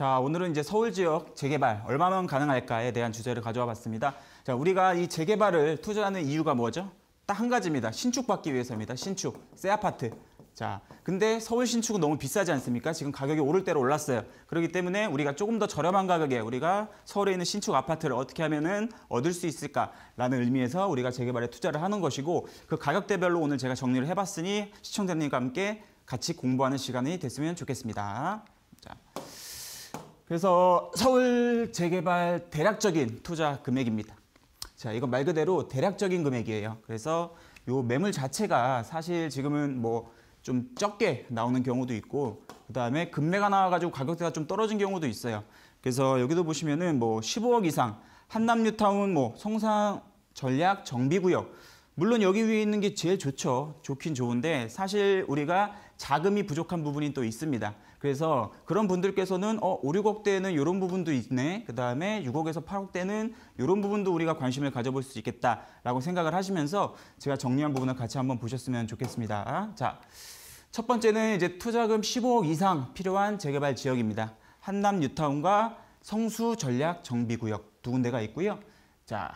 자, 오늘은 이제 서울 지역 재개발 얼마만 가능할까에 대한 주제를 가져와 봤습니다. 자, 우리가 이 재개발을 투자하는 이유가 뭐죠? 딱 한 가지입니다. 신축받기 위해서입니다. 신축, 새 아파트. 자, 근데 서울 신축은 너무 비싸지 않습니까? 지금 가격이 오를 대로 올랐어요. 그렇기 때문에 우리가 조금 더 저렴한 가격에 우리가 서울에 있는 신축 아파트를 어떻게 하면은 얻을 수 있을까라는 의미에서 우리가 재개발에 투자를 하는 것이고 그 가격대별로 오늘 제가 정리를 해봤으니 시청자님과 함께 같이 공부하는 시간이 됐으면 좋겠습니다. 자. 그래서 서울 재개발 대략적인 투자 금액입니다. 자, 이건 말 그대로 대략적인 금액이에요. 그래서 요 매물 자체가 사실 지금은 뭐 좀 적게 나오는 경우도 있고 그다음에 금매가 나와 가지고 가격대가 좀 떨어진 경우도 있어요. 그래서 여기도 보시면은 뭐 15억 이상 한남뉴타운 뭐 성산 전략 정비구역 물론 여기 위에 있는 게 제일 좋죠. 좋긴 좋은데 사실 우리가 자금이 부족한 부분이 또 있습니다. 그래서 그런 분들께서는 어, 5, 6억 대에는 이런 부분도 있네. 그다음에 6억에서 8억 대는 이런 부분도 우리가 관심을 가져볼 수 있겠다라고 생각을 하시면서 제가 정리한 부분을 같이 한번 보셨으면 좋겠습니다. 자. 첫 번째는 이제 투자금 15억 이상 필요한 재개발 지역입니다. 한남 뉴타운과 성수 전략 정비구역 두 군데가 있고요. 자,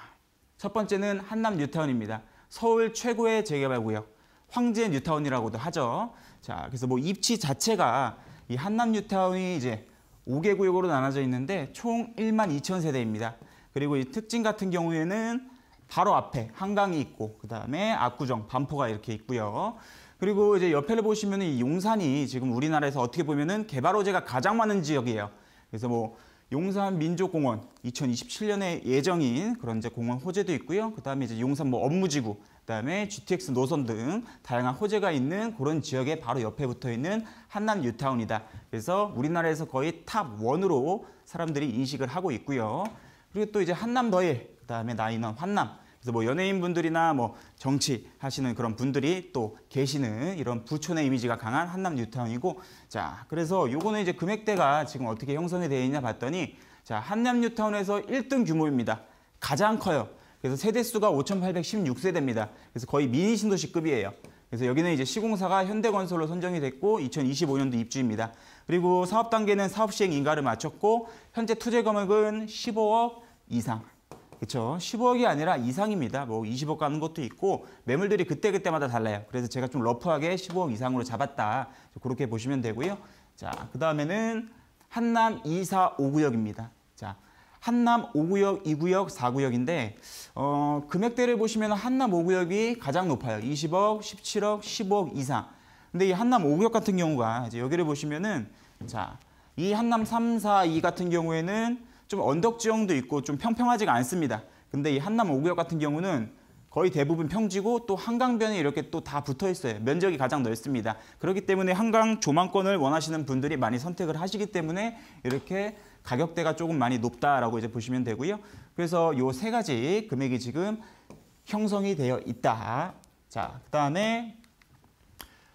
첫 번째는 한남 뉴타운입니다. 서울 최고의 재개발 구역, 황제 뉴타운이라고도 하죠. 자, 그래서 뭐 입지 자체가 이 한남 뉴타운이 이제 5개 구역으로 나눠져 있는데 총 1만 2천 세대입니다. 그리고 이 특징 같은 경우에는 바로 앞에 한강이 있고 그다음에 압구정, 반포가 이렇게 있고요. 그리고 이제 옆에를 보시면 이 용산이 지금 우리나라에서 어떻게 보면은 개발 호재가 가장 많은 지역이에요. 그래서 뭐 용산 민족공원 2027년에 예정인 그런 이제 공원 호재도 있고요. 그다음에 이제 용산 뭐 업무지구, 그다음에 GTX 노선 등 다양한 호재가 있는 그런 지역에 바로 옆에 붙어 있는 한남 뉴타운이다. 그래서 우리나라에서 거의 탑 원으로 사람들이 인식을 하고 있고요. 그리고 또 이제 한남 더일 그다음에 나인원 환남 그래서 뭐 연예인분들이나 뭐 정치 하시는 그런 분들이 또 계시는 이런 부촌의 이미지가 강한 한남 뉴타운이고 자 그래서 요거는 이제 금액대가 지금 어떻게 형성이 되어 있냐 봤더니 자 한남 뉴타운에서 1등 규모입니다. 가장 커요. 그래서 세대수가 5,816세대입니다. 그래서 거의 미니 신도시급이에요. 그래서 여기는 이제 시공사가 현대건설로 선정이 됐고 2025년도 입주입니다. 그리고 사업 단계는 사업 시행 인가를 마쳤고 현재 투자 금액은 15억 이상 그렇죠. 1 5억이 아니라 이상입니다. 뭐 20억 가는 것도 있고 매물들이 그때그때마다 달라요. 그래서 제가 좀 러프하게 15억 이상으로 잡았다. 그렇게 보시면 되고요. 자, 그다음에는 한남 2, 4, 5구역입니다. 자, 한남 5구역, 2구역, 4구역인데 어, 금액대를 보시면 한남 5구역이 가장 높아요. 20억, 17억, 15억 이상. 근데 이 한남 5구역 같은 경우가 이제 여기를 보시면은 자, 이 한남 3, 4, 2 같은 경우에는 좀 언덕 지형도 있고 좀 평평하지가 않습니다. 근데 이 한남 5구역 같은 경우는 거의 대부분 평지고 또 한강변에 이렇게 또 다 붙어 있어요. 면적이 가장 넓습니다. 그렇기 때문에 한강 조망권을 원하시는 분들이 많이 선택을 하시기 때문에 이렇게 가격대가 조금 많이 높다라고 이제 보시면 되고요. 그래서 요 세 가지 금액이 지금 형성이 되어 있다. 자, 그다음에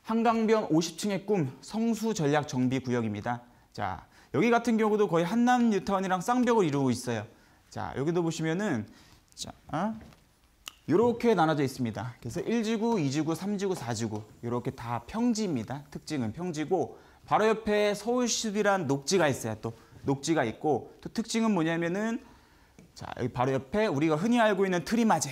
한강변 50층의 꿈 성수 전략 정비 구역입니다. 자, 여기 같은 경우도 거의 한남 뉴타운이랑 쌍벽을 이루고 있어요. 자, 여기도 보시면은 자, 이렇게 어? 나눠져 있습니다. 그래서 1지구, 2지구, 3지구, 4지구 이렇게 다 평지입니다. 특징은 평지고 바로 옆에 서울시이란 녹지가 있어요. 또 녹지가 있고 또 특징은 뭐냐면은 자, 여기 바로 옆에 우리가 흔히 알고 있는 트리마제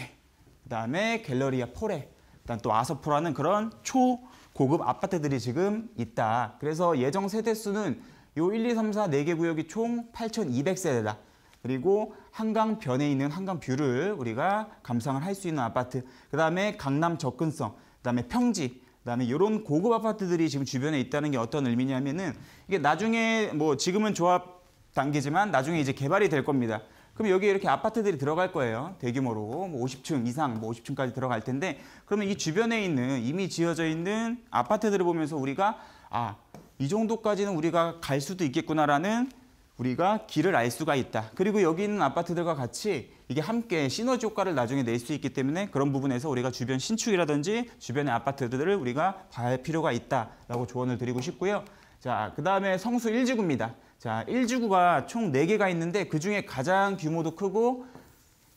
그다음에 갤러리아 포레 일단 또 아서포라는 그런 초고급 아파트들이 지금 있다. 그래서 예정 세대 수는 요 1, 2, 3, 4 4개 구역이 총 8,200세대다. 그리고 한강변에 있는 한강뷰를 우리가 감상을 할 수 있는 아파트, 그다음에 강남 접근성, 그다음에 평지, 그다음에 이런 고급 아파트들이 지금 주변에 있다는 게 어떤 의미냐면은 이게 나중에 뭐 지금은 조합 단계지만 나중에 이제 개발이 될 겁니다. 그럼 여기 에 이렇게 아파트들이 들어갈 거예요. 대규모로 뭐 50층 이상, 뭐 50층까지 들어갈 텐데 그러면 이 주변에 있는 이미 지어져 있는 아파트들을 보면서 우리가 아이 정도까지는 우리가 갈 수도 있겠구나라는 우리가 길을 알 수가 있다. 그리고 여기 있는 아파트들과 같이 이게 함께 시너지 효과를 나중에 낼 수 있기 때문에 그런 부분에서 우리가 주변 신축이라든지 주변의 아파트들을 우리가 봐야 할 필요가 있다라고 조언을 드리고 싶고요. 자, 그다음에 성수 1지구입니다. 자, 1지구가 총 4개가 있는데 그중에 가장 규모도 크고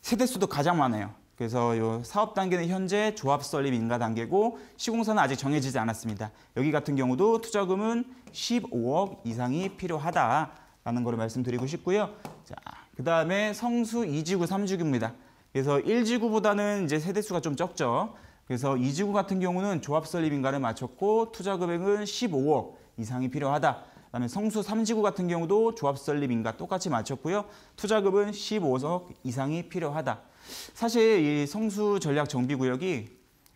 세대수도 가장 많아요. 그래서 요 사업 단계는 현재 조합 설립 인가 단계고 시공사는 아직 정해지지 않았습니다. 여기 같은 경우도 투자금은 15억 이상이 필요하다라는 걸 말씀드리고 싶고요. 자, 그다음에 성수 2지구 3지구입니다. 그래서 1지구보다는 이제 세대수가 좀 적죠. 그래서 2지구 같은 경우는 조합 설립 인가를 마쳤고 투자 금액은 15억 이상이 필요하다. 그다음에 성수 3지구 같은 경우도 조합 설립 인가 똑같이 마쳤고요. 투자금은 15억 이상이 필요하다. 사실 이 성수 전략 정비 구역이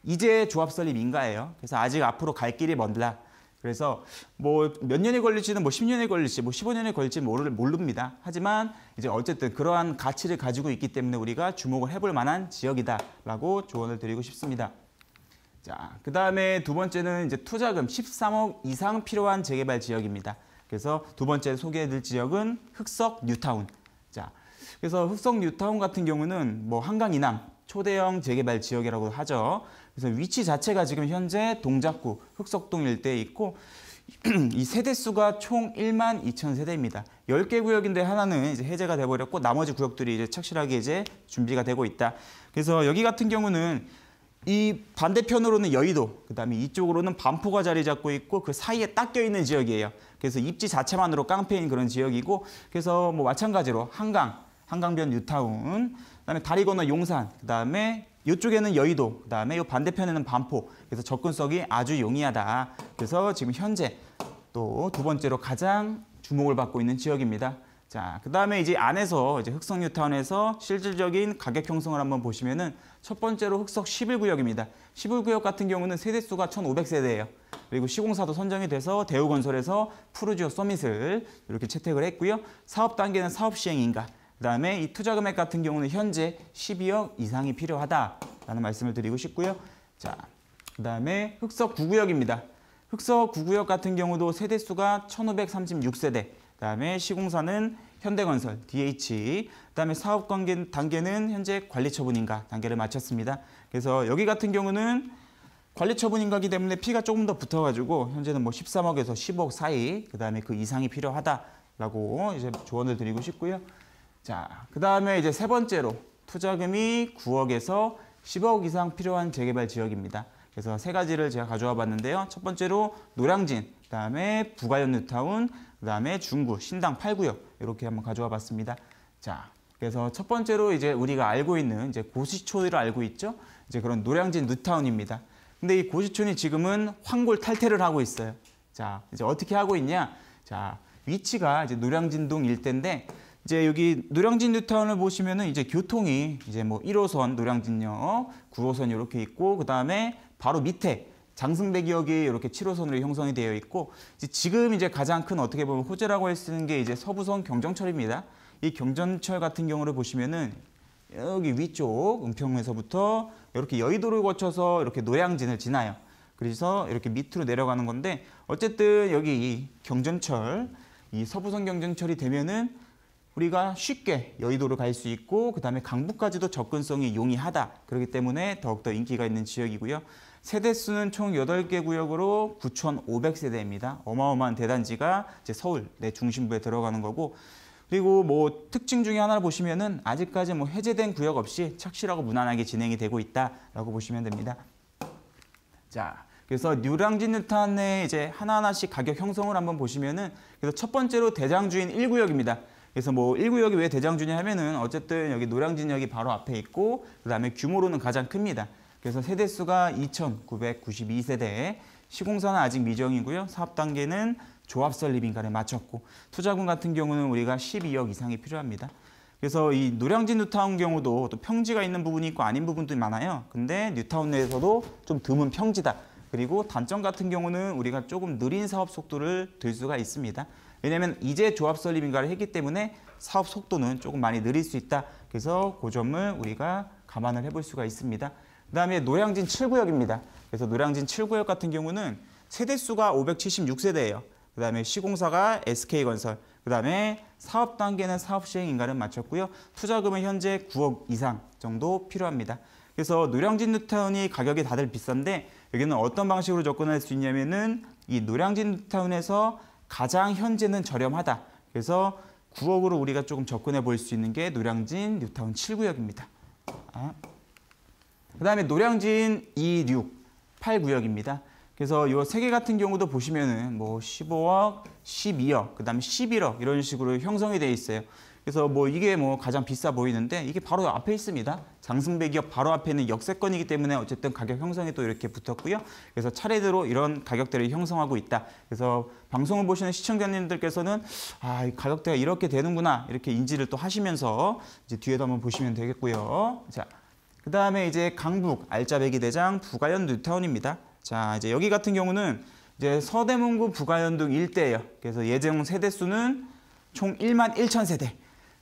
이제 조합 설립 인가예요. 그래서 아직 앞으로 갈 길이 먼다. 그래서 뭐 몇 년이 걸릴지는 뭐 10년이 걸릴지 뭐 15년이 걸릴지 모를 모릅니다. 하지만 이제 어쨌든 그러한 가치를 가지고 있기 때문에 우리가 주목을 해볼 만한 지역이다라고 조언을 드리고 싶습니다. 자, 그다음에 두 번째는 이제 투자금 13억 이상 필요한 재개발 지역입니다. 그래서 두 번째 소개해드릴 지역은 흑석 뉴타운. 자, 그래서 흑석 뉴타운 같은 경우는 뭐 한강 이남 초대형 재개발 지역이라고 하죠. 그래서 위치 자체가 지금 현재 동작구 흑석동 일대에 있고 이 세대수가 총 1만 2천 세대입니다. 10개 구역인데 하나는 이제 해제가 돼버렸고 나머지 구역들이 이제 착실하게 이제 준비가 되고 있다. 그래서 여기 같은 경우는 이 반대편으로는 여의도, 그다음에 이쪽으로는 반포가 자리 잡고 있고 그 사이에 딱껴 있는 지역이에요. 그래서 입지 자체만으로 깡패인 그런 지역이고 그래서 뭐 마찬가지로 한강, 한강변 뉴타운 그다음에 다리 건너 용산, 그다음에 이쪽에는 여의도, 그다음에 이 반대편에는 반포. 그래서 접근성이 아주 용이하다. 그래서 지금 현재 또 두 번째로 가장 주목을 받고 있는 지역입니다. 자, 그다음에 이제 안에서 이제 흑석 뉴타운에서 실질적인 가격 형성을 한번 보시면은 첫 번째로 흑석 11구역입니다. 11구역 같은 경우는 세대 수가 1,500세대예요. 그리고 시공사도 선정이 돼서 대우건설에서 푸르지오 서밋을 이렇게 채택을 했고요. 사업 단계는 사업 시행인가 그다음에 이 투자 금액 같은 경우는 현재 12억 이상이 필요하다라는 말씀을 드리고 싶고요. 자, 그다음에 흑석 9구역입니다. 흑석 9구역 같은 경우도 세대 수가 1536세대. 그다음에 시공사는 현대건설, DH, 그다음에 사업 관계 단계는 현재 관리 처분인가 단계를 마쳤습니다. 그래서 여기 같은 경우는 관리 처분 인가기 때문에 피가 조금 더 붙어가지고 현재는 뭐 13억에서 10억 사이, 그다음에 그 이상이 필요하다라고 이제 조언을 드리고 싶고요. 자, 그 다음에 이제 세 번째로 투자금이 9억에서 10억 이상 필요한 재개발 지역입니다. 그래서 세 가지를 제가 가져와 봤는데요. 첫 번째로 노량진, 그 다음에 부가연 뉴타운, 그 다음에 중구, 신당 8구역 이렇게 한번 가져와 봤습니다. 자, 그래서 첫 번째로 이제 우리가 알고 있는 이제 고시촌으로 알고 있죠. 이제 그런 노량진 뉴타운입니다. 근데 이 고시촌이 지금은 황골 탈퇴를 하고 있어요. 자, 이제 어떻게 하고 있냐? 자, 위치가 이제 노량진동 일대인데 이제 여기 노량진 뉴타운을 보시면은 이제 교통이 이제 뭐 1호선 노량진역, 9호선 이렇게 있고 그다음에 바로 밑에 장승배기역이 이렇게 7호선으로 형성이 되어 있고 이제 지금 이제 가장 큰 어떻게 보면 호재라고 할 수 있는 게 이제 서부선 경정철입니다. 이 경전철 같은 경우를 보시면은 여기 위쪽 은평에서부터 이렇게 여의도를 거쳐서 이렇게 노량진을 지나요. 그래서 이렇게 밑으로 내려가는 건데 어쨌든 여기 이 경전철 이 서부선 경전철이 되면은 우리가 쉽게 여의도로 갈 수 있고 그다음에 강북까지도 접근성이 용이하다. 그렇기 때문에 더욱더 인기가 있는 지역이고요. 세대수는 총8개 구역으로 9,500세대입니다. 어마어마한 대단지가 이제 서울 내 중심부에 들어가는 거고 그리고 뭐 특징 중에 하나를 보시면은 아직까지 뭐 해제된 구역 없이 착실하고 무난하게 진행이 되고 있다라고 보시면 됩니다. 자, 그래서 뉴랑진느탄의 이제 하나하나씩 가격 형성을 한번 보시면은 그래서 첫 번째로 대장주인 1구역입니다. 그래서 뭐 1구역이 왜 대장주냐 하면은 어쨌든 여기 노량진역이 바로 앞에 있고 그다음에 규모로는 가장 큽니다. 그래서 세대 수가 2,992세대, 에 시공사는 아직 미정이고요. 사업 단계는 조합 설립 인가를 마쳤고 투자금 같은 경우는 우리가 12억 이상이 필요합니다. 그래서 이 노량진 뉴타운 경우도 또 평지가 있는 부분이 있고 아닌 부분도 많아요. 근데 뉴타운 내에서도 좀 드문 평지다. 그리고 단점 같은 경우는 우리가 조금 느린 사업 속도를 들 수가 있습니다. 왜냐하면 이제 조합 설립 인가를 했기 때문에 사업 속도는 조금 많이 느릴 수 있다. 그래서 그 점을 우리가 감안을 해볼 수가 있습니다. 그다음에 노량진 7구역입니다. 그래서 노량진 7구역 같은 경우는 세대수가 576세대예요. 그다음에 시공사가 SK건설, 그다음에 사업 단계는 사업 시행 인가를 마쳤고요. 투자금은 현재 9억 이상 정도 필요합니다. 그래서 노량진 뉴타운이 가격이 다들 비싼데 여기는 어떤 방식으로 접근할 수 있냐면은 이 노량진 뉴타운에서 가장 현재는 저렴하다. 그래서 9억으로 우리가 조금 접근해 볼 수 있는 게 노량진 뉴타운 7구역입니다. 아. 그다음에 노량진 2, 6, 8구역입니다. 그래서 이세개 같은 경우도 보시면은 뭐 15억, 12억, 그다음에 11억 이런 식으로 형성이 돼 있어요. 그래서 뭐 이게 뭐 가장 비싸 보이는데 이게 바로 앞에 있습니다. 장승배 기업 바로 앞에 있는 역세권이기 때문에 어쨌든 가격 형성이 또 이렇게 붙었고요. 그래서 차례대로 이런 가격대를 형성하고 있다. 그래서 방송을 보시는 시청자님들께서는 아, 가격대가 이렇게 되는구나 이렇게 인지를 또 하시면서 이제 뒤에도 한번 보시면 되겠고요. 자, 그 다음에 이제 강북 알짜배기 대장 부가연 뉴타운입니다. 자, 이제 여기 같은 경우는 이제 서대문구 부가연동 일대예요. 그래서 예정 세대 수는 총 1만 1천 세대.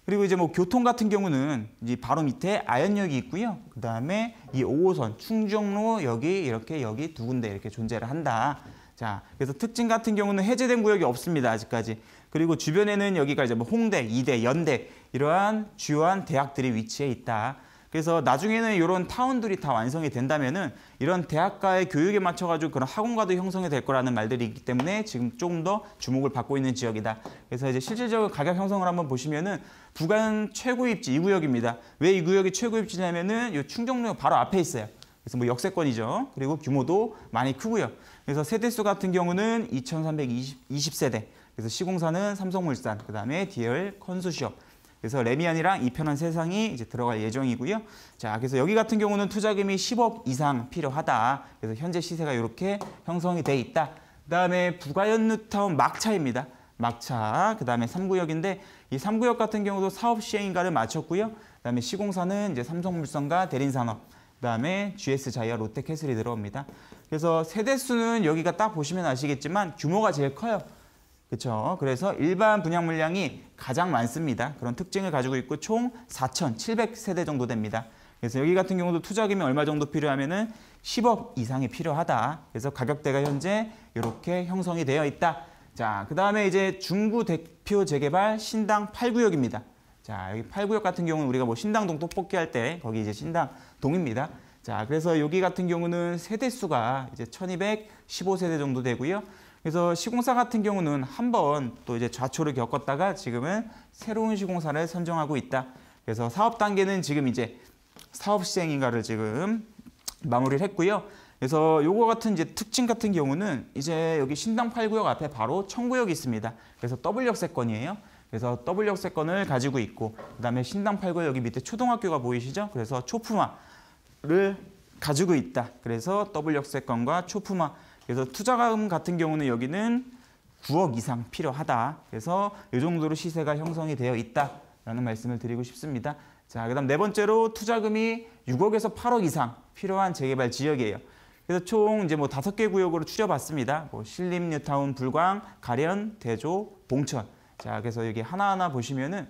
그리고 이제 뭐 교통 같은 경우는 이제 바로 밑에 아현역이 있고요. 그 다음에 이 5호선 충정로 여기 이렇게 여기 두 군데 이렇게 존재를 한다. 자, 그래서 특징 같은 경우는 해제된 구역이 없습니다. 아직까지. 그리고 주변에는 여기가 이제 뭐 홍대, 이대, 연대 이러한 주요한 대학들이 위치해 있다. 그래서 나중에는 이런 타운들이 다 완성이 된다면은 이런 대학가의 교육에 맞춰가지고 그런 학원가도 형성이 될 거라는 말들이 있기 때문에 지금 조금 더 주목을 받고 있는 지역이다. 그래서 이제 실질적으로 가격 형성을 한번 보시면은 부산 최고 입지 이 구역입니다. 왜 이 구역이 최고 입지냐면은 이 충정역 바로 앞에 있어요. 그래서 뭐 역세권이죠. 그리고 규모도 많이 크고요. 그래서 세대수 같은 경우는 2,320세대. 그래서 시공사는 삼성물산, 그 다음에 디얼 컨수시엄 그래서 레미안이랑 이편한 세상이 이제 들어갈 예정이고요. 자, 그래서 여기 같은 경우는 투자금이 10억 이상 필요하다. 그래서 현재 시세가 이렇게 형성이 돼 있다. 그다음에 부가연루타운 막차입니다. 막차. 그다음에 3구역인데 이 3구역 같은 경우도 사업 시행인가를 마쳤고요. 그다음에 시공사는 이제 삼성물산과 대린산업 그다음에 GS 자이와 롯데캐슬이 들어옵니다. 그래서 세대 수는 여기가 딱 보시면 아시겠지만 규모가 제일 커요. 그렇죠. 그래서 일반 분양 물량이 가장 많습니다. 그런 특징을 가지고 있고 총 4,700세대 정도 됩니다. 그래서 여기 같은 경우도 투자금이 얼마 정도 필요하면은 10억 이상이 필요하다. 그래서 가격대가 현재 이렇게 형성이 되어 있다. 자, 그다음에 이제 중구 대표 재개발 신당 8구역입니다. 자, 여기 8구역 같은 경우는 우리가 뭐 신당동 떡볶이 할때 거기 이제 신당동입니다. 자, 그래서 여기 같은 경우는 세대수가 이제 1215세대 정도 되고요. 그래서 시공사 같은 경우는 한 번 또 이제 좌초를 겪었다가 지금은 새로운 시공사를 선정하고 있다. 그래서 사업 단계는 지금 이제 사업 시행인가를 지금 마무리를 했고요. 그래서 요거 같은 이제 특징 같은 경우는 이제 여기 신당 8구역 앞에 바로 청구역이 있습니다. 그래서 더블 역세권이에요. 그래서 더블 역세권을 가지고 있고 그다음에 신당 8구역 여기 밑에 초등학교가 보이시죠? 그래서 초품화를 가지고 있다. 그래서 더블 역세권과 초품화 그래서 투자금 같은 경우는 여기는 9억 이상 필요하다. 그래서 이 정도로 시세가 형성이 되어 있다라는 말씀을 드리고 싶습니다. 자, 그다음 네 번째로 투자금이 6억에서 8억 이상 필요한 재개발 지역이에요. 그래서 총 이제 뭐 다섯 개 구역으로 추려봤습니다. 뭐 신림, 뉴타운, 불광, 가련, 대조, 봉천. 자, 그래서 여기 하나하나 보시면은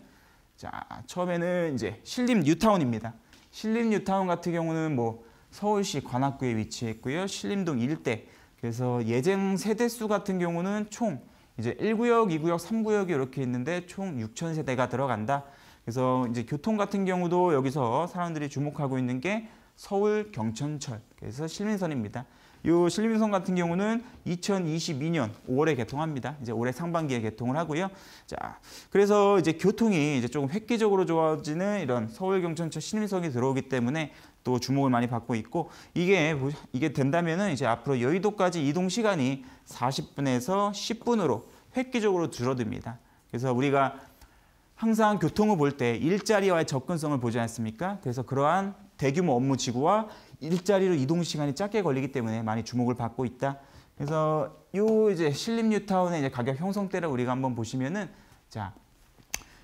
자, 처음에는 이제 신림 뉴타운입니다. 신림 뉴타운 같은 경우는 뭐 서울시 관악구에 위치했고요. 신림동 일대 그래서 예정 세대수 같은 경우는 총 이제 1구역, 2구역, 3구역이 이렇게 있는데 총 6천 세대가 들어간다. 그래서 이제 교통 같은 경우도 여기서 사람들이 주목하고 있는 게 서울 경천철. 그래서 신림선입니다. 이 신림선 같은 경우는 2022년 5월에 개통합니다. 이제 올해 상반기에 개통을 하고요. 자, 그래서 이제 교통이 이제 조금 획기적으로 좋아지는 이런 서울 경천철 신림선이 들어오기 때문에 또 주목을 많이 받고 있고 이게 이게 된다면은 이제 앞으로 여의도까지 이동 시간이 40분에서 10분으로 획기적으로 줄어듭니다. 그래서 우리가 항상 교통을 볼 때 일자리와의 접근성을 보지 않습니까? 그래서 그러한 대규모 업무 지구와 일자리로 이동 시간이 짧게 걸리기 때문에 많이 주목을 받고 있다. 그래서 요 이제 신림 뉴타운의 이제 가격 형성대를 우리가 한번 보시면은 자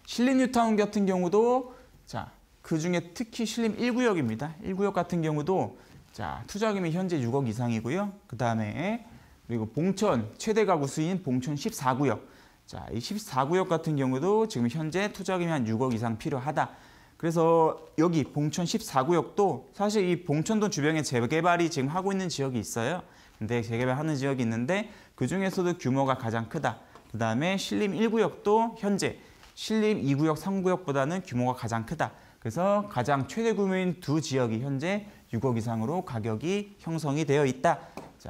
신림 뉴타운 같은 경우도 자 그중에 특히 신림 1구역입니다. 1구역 같은 경우도 자 투자금이 현재 6억 이상이고요. 그다음에 그리고 봉천 최대 가구 수인 봉천 14구역 자, 이 14구역 같은 경우도 지금 현재 투자금이 한 6억 이상 필요하다. 그래서 여기 봉천 14구역도 사실 이 봉천동 주변에 재개발이 지금 하고 있는 지역이 있어요. 근데 재개발하는 지역이 있는데 그중에서도 규모가 가장 크다. 그다음에 신림 1구역도 현재 신림 2구역, 3구역보다는 규모가 가장 크다. 그래서 가장 최대 규모인 두 지역이 현재 6억 이상으로 가격이 형성이 되어 있다. 자,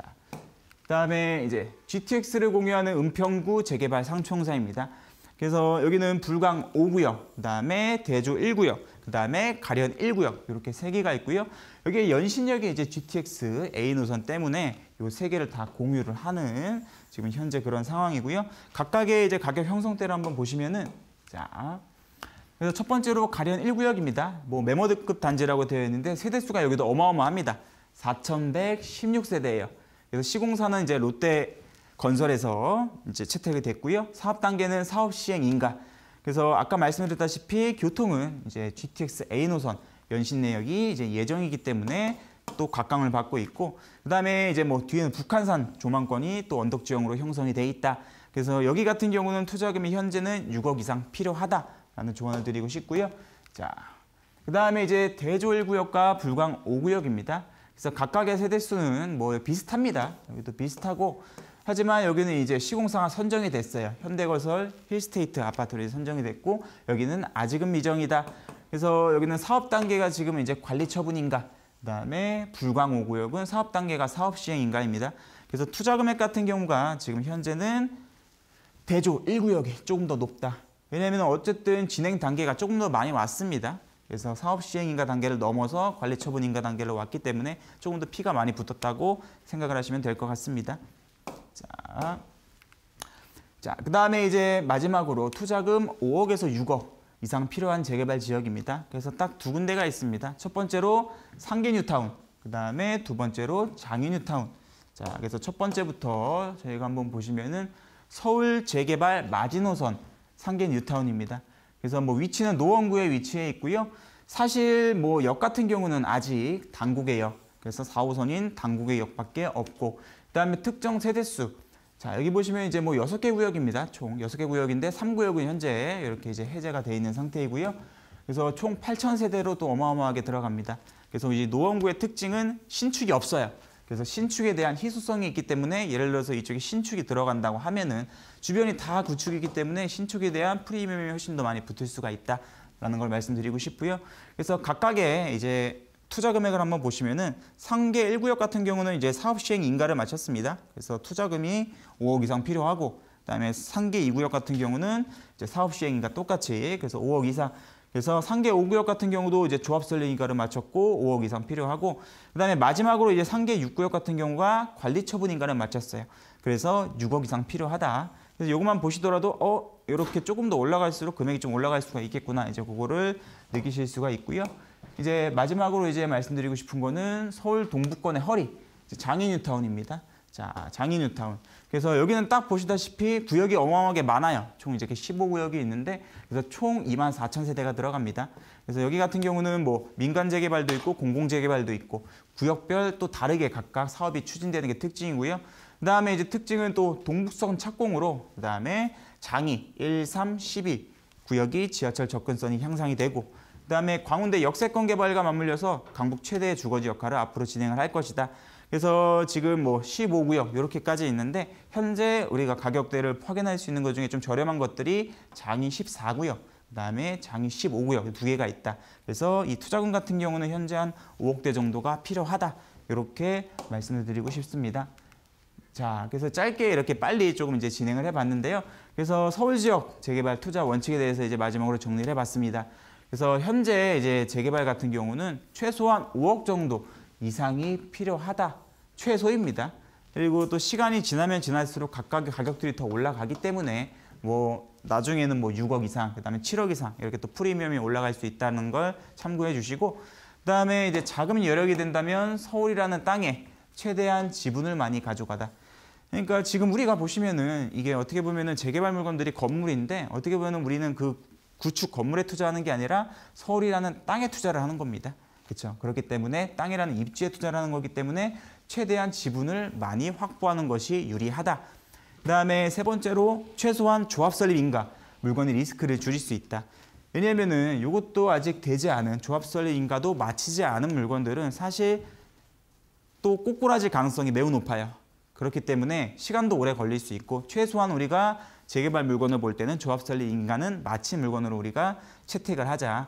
그다음에 이제 GTX를 공유하는 은평구 재개발 상총사입니다. 그래서 여기는 불광 5구역, 그다음에 대조 1구역, 그다음에 가련 1구역 이렇게 세 개가 있고요. 여기에 연신역에 이제 GTX A 노선 때문에 이세 개를 다 공유를 하는 지금 현재 그런 상황이고요. 각각의 이제 가격 형성대를 한번 보시면은 자, 그래서 첫 번째로 가련 1구역입니다. 뭐 메모드급 단지라고 되어 있는데 세대수가 여기도 어마어마합니다. 4,116세대예요. 그래서 시공사는 이제 롯데 건설에서 이제 채택이 됐고요. 사업 단계는 사업 시행 인가. 그래서 아까 말씀드렸다시피 교통은 이제 GTX A 노선 연신 내역이 이제 예정이기 때문에 또 각광을 받고 있고 그다음에 이제 뭐 뒤에는 북한산 조망권이 또 언덕 지형으로 형성이 돼 있다. 그래서 여기 같은 경우는 투자금이 현재는 6억 이상 필요하다라는 조언을 드리고 싶고요. 자, 그 다음에 이제 대조일 구역과 불광 5구역입니다. 그래서 각각의 세대수는 뭐 비슷합니다. 여기도 비슷하고 하지만 여기는 이제 시공사가 선정이 됐어요. 현대건설 힐스테이트 아파트로 선정이 됐고 여기는 아직은 미정이다. 그래서 여기는 사업 단계가 지금 이제 관리 처분인가 그다음에 불광 5구역은 사업 단계가 사업 시행인가입니다. 그래서 투자 금액 같은 경우가 지금 현재는 대조 1구역이 조금 더 높다. 왜냐하면 어쨌든 진행 단계가 조금 더 많이 왔습니다. 그래서 사업 시행 인가 단계를 넘어서 관리 처분 인가 단계로 왔기 때문에 조금 더 피가 많이 붙었다고 생각을 하시면 될 것 같습니다. 자, 자, 그 다음에 이제 마지막으로 투자금 5억에서 6억 이상 필요한 재개발 지역입니다. 그래서 딱 두 군데가 있습니다. 첫 번째로 상계 뉴타운, 그 다음에 두 번째로 장인 뉴타운. 자, 그래서 첫 번째부터 저희가 한번 보시면은 서울 재개발 마지노선 상계 뉴타운입니다. 그래서 뭐 위치는 노원구에 위치해 있고요. 사실 뭐 역 같은 경우는 아직 당국의 역, 그래서 4호선인 당국의 역밖에 없고 그다음에 특정 세대수. 자, 여기 보시면 이제 뭐 6개 구역입니다. 총 6개 구역인데 3구역은 현재 이렇게 이제 해제가 돼 있는 상태이고요. 그래서 총 8,000세대로 또 어마어마하게 들어갑니다. 그래서 이제 노원구의 특징은 신축이 없어요. 그래서 신축에 대한 희소성이 있기 때문에 예를 들어서 이쪽에 신축이 들어간다고 하면은 주변이 다 구축이기 때문에 신축에 대한 프리미엄이 훨씬 더 많이 붙을 수가 있다라는 걸 말씀드리고 싶고요. 그래서 각각의 이제 투자 금액을 한번 보시면은 상계 1구역 같은 경우는 이제 사업 시행 인가를 마쳤습니다. 그래서 투자금이 5억 이상 필요하고 그다음에 상계 2구역 같은 경우는 이제 사업 시행인가 똑같이 그래서 5억 이상 그래서 상계 5구역 같은 경우도 이제 조합설립 인가를 마쳤고 5억 이상 필요하고 그다음에 마지막으로 이제 상계 6구역 같은 경우가 관리 처분 인가를 마쳤어요. 그래서 6억 이상 필요하다. 그래서 이것만 보시더라도 어 이렇게 조금 더 올라갈수록 금액이 좀 올라갈 수가 있겠구나 이제 그거를 느끼실 수가 있고요. 이제 마지막으로 이제 말씀드리고 싶은 거는 서울 동부권의 허리 장인뉴타운입니다. 자 장인뉴타운. 그래서 여기는 딱 보시다시피 구역이 어마어마하게 많아요. 총 이제 이렇게 15구역이 있는데 그래서 총 2만 4천 세대가 들어갑니다. 그래서 여기 같은 경우는 뭐 민간 재개발도 있고 공공 재개발도 있고 구역별 또 다르게 각각 사업이 추진되는 게 특징이고요. 그다음에 이제 특징은 또 동북선 착공으로 그다음에 장이 1, 3, 12 구역이 지하철 접근성이 향상이 되고 그다음에 광운대 역세권 개발과 맞물려서 강북 최대의 주거지 역할을 앞으로 진행을 할 것이다. 그래서 지금 뭐 15구역 이렇게까지 있는데 현재 우리가 가격대를 확인할 수 있는 것 중에 좀 저렴한 것들이 장이 14구역 그다음에 장이 15구역 두 개가 있다. 그래서 이 투자금 같은 경우는 현재 한 5억대 정도가 필요하다. 이렇게 말씀을 드리고 싶습니다. 자, 그래서 짧게 이렇게 빨리 조금 이제 진행을 해봤는데요. 그래서 서울 지역 재개발 투자 원칙에 대해서 이제 마지막으로 정리를 해봤습니다. 그래서 현재 이제 재개발 같은 경우는 최소한 5억 정도 이상이 필요하다. 최소입니다. 그리고 또 시간이 지나면 지날수록 각각의 가격들이 더 올라가기 때문에 뭐 나중에는 뭐 6억 이상, 그다음에 7억 이상 이렇게 또 프리미엄이 올라갈 수 있다는 걸 참고해 주시고 그다음에 이제 자금 여력이 된다면 서울이라는 땅에 최대한 지분을 많이 가져가다. 그러니까 지금 우리가 보시면은 이게 어떻게 보면은 재개발 물건들이 건물인데 어떻게 보면은 우리는 그 구축 건물에 투자하는 게 아니라 서울이라는 땅에 투자를 하는 겁니다. 그렇죠. 그렇기 때문에 땅이라는 입지에 투자하는 거기 때문에 최대한 지분을 많이 확보하는 것이 유리하다. 그다음에 세 번째로 최소한 조합 설립 인가 물건의 리스크를 줄일 수 있다. 왜냐면은 이것도 아직 되지 않은 조합 설립 인가도 마치지 않은 물건들은 사실 또 꼬꾸라질 가능성이 매우 높아요. 그렇기 때문에 시간도 오래 걸릴 수 있고 최소한 우리가 재개발 물건을 볼 때는 조합 설립 인가는 마친 물건으로 우리가 채택을 하자.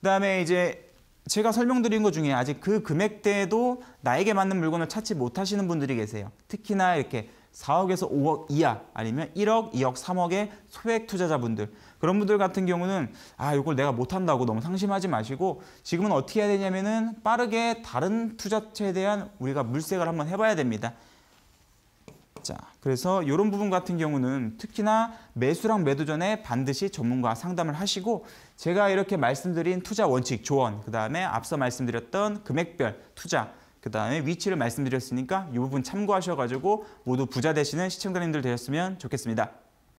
그다음에 이제 제가 설명드린 것 중에 아직 그 금액대에도 나에게 맞는 물건을 찾지 못하시는 분들이 계세요. 특히나 이렇게 4억에서 5억 이하 아니면 1억, 2억, 3억의 소액 투자자분들 그런 분들 같은 경우는 아 이걸 내가 못한다고 너무 상심하지 마시고 지금은 어떻게 해야 되냐면은 빠르게 다른 투자체에 대한 우리가 물색을 한번 해봐야 됩니다. 자, 그래서 이런 부분 같은 경우는 특히나 매수랑 매도 전에 반드시 전문가와 상담을 하시고 제가 이렇게 말씀드린 투자 원칙, 조언, 그다음에 앞서 말씀드렸던 금액별 투자, 그다음에 위치를 말씀드렸으니까 이 부분 참고하셔 가지고 모두 부자 되시는 시청자님들 되셨으면 좋겠습니다.